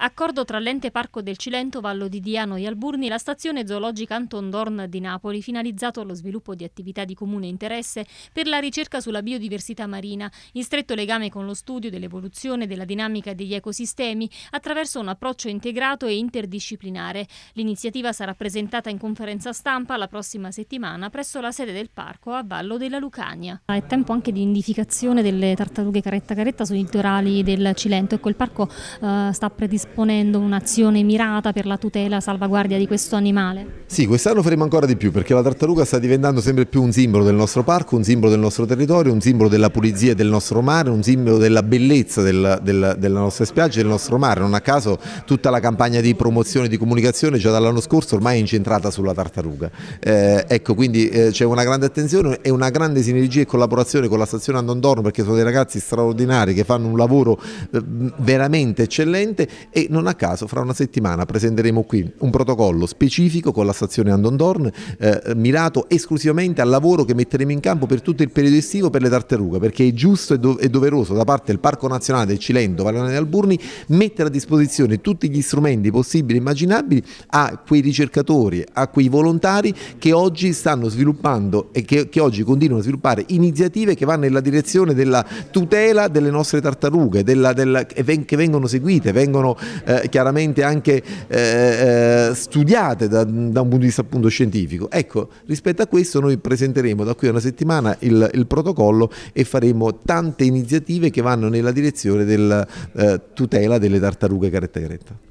Accordo tra l'ente parco del Cilento, Vallo di Diano e Alburni, la stazione zoologica Anton Dorn di Napoli, finalizzato allo sviluppo di attività di comune interesse per la ricerca sulla biodiversità marina, in stretto legame con lo studio dell'evoluzione della dinamica degli ecosistemi attraverso un approccio integrato e interdisciplinare. L'iniziativa sarà presentata in conferenza stampa la prossima settimana presso la sede del parco a Vallo della Lucania. Ah, è tempo anche di indificazione delle tartarughe caretta caretta sui litorali del Cilento, ecco il parco eh, sta predisponendo predisponendo un'azione mirata per la tutela e salvaguardia di questo animale? Sì, quest'anno faremo ancora di più perché la tartaruga sta diventando sempre più un simbolo del nostro parco, un simbolo del nostro territorio, un simbolo della pulizia del nostro mare, un simbolo della bellezza della, della, della nostra spiaggia e del nostro mare. Non a caso tutta la campagna di promozione e di comunicazione già dall'anno scorso ormai è incentrata sulla tartaruga. Eh, ecco, quindi eh, c'è una grande attenzione e una grande sinergia e collaborazione con la stazione Andondorno perché sono dei ragazzi straordinari che fanno un lavoro eh, veramente eccellente e non a caso fra una settimana presenteremo qui un protocollo specifico con la stazione Andondorn eh, mirato esclusivamente al lavoro che metteremo in campo per tutto il periodo estivo per le tartarughe perché è giusto e, do- e doveroso da parte del Parco Nazionale del Cilento, Valone del Burni mettere a disposizione tutti gli strumenti possibili e immaginabili a quei ricercatori, a quei volontari che oggi stanno sviluppando e che, che oggi continuano a sviluppare iniziative che vanno nella direzione della tutela delle nostre tartarughe, della, della, che vengono seguite, vengono eh, chiaramente anche eh, eh, studiate da, da, un punto di vista appunto scientifico. Ecco, rispetto a questo noi presenteremo da qui a una settimana il, il protocollo e faremo tante iniziative che vanno nella direzione della eh, tutela delle tartarughe caretteretta.